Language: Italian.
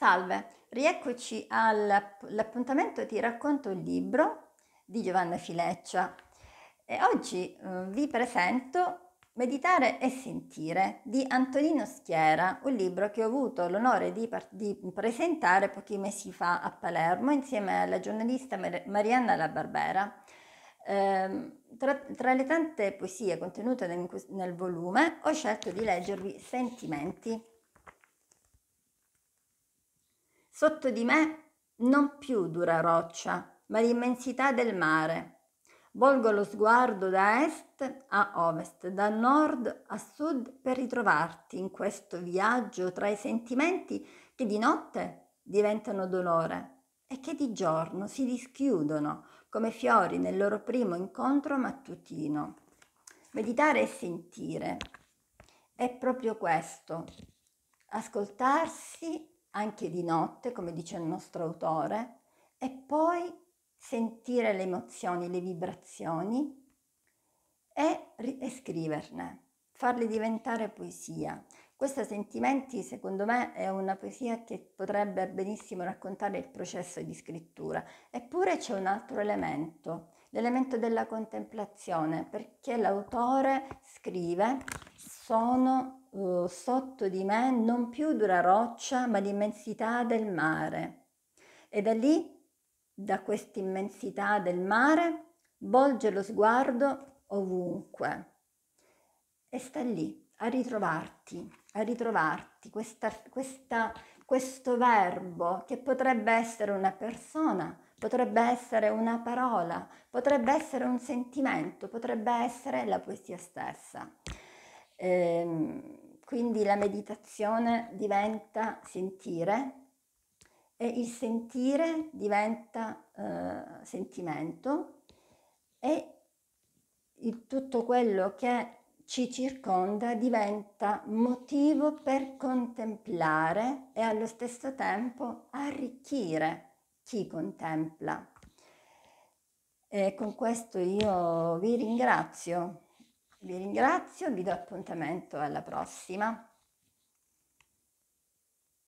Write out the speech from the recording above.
Salve, rieccoci all'appuntamento Ti racconto il libro di Giovanna Fileccia e oggi eh, vi presento Meditare e sentire di Antonino Schiera, un libro che ho avuto l'onore di, di presentare pochi mesi fa a Palermo insieme alla giornalista Mar- Marianna La Barbera. Ehm, tra, tra, le tante poesie contenute nel, nel volume ho scelto di leggervi Sentimenti Sotto di me non più dura roccia, ma l'immensità del mare. Volgo lo sguardo da est a ovest, da nord a sud per ritrovarti in questo viaggio tra i sentimenti che di notte diventano dolore e che di giorno si dischiudono come fiori nel loro primo incontro mattutino. Meditare e sentire è proprio questo, ascoltarsi anche di notte, come dice il nostro autore, e poi sentire le emozioni, le vibrazioni e, e scriverne, farle diventare poesia. Questa Sentimenti, secondo me, è una poesia che potrebbe benissimo raccontare il processo di scrittura. Eppure c'è un altro elemento, l'elemento della contemplazione, perché l'autore scrive sono eh, sotto di me non più della roccia ma l'immensità del mare. E da lì, da quest'immensità del mare, volge lo sguardo ovunque e sta lì a ritrovarti, a ritrovarti questa, questa, questo verbo che potrebbe essere una persona, potrebbe essere una parola, potrebbe essere un sentimento, potrebbe essere la poesia stessa. Ehm, quindi la meditazione diventa sentire e il sentire diventa eh, sentimento e tutto quello che ci circonda diventa motivo per contemplare e allo stesso tempo arricchire chi contempla. E con questo io vi ringrazio. Vi ringrazio, vi do appuntamento alla prossima.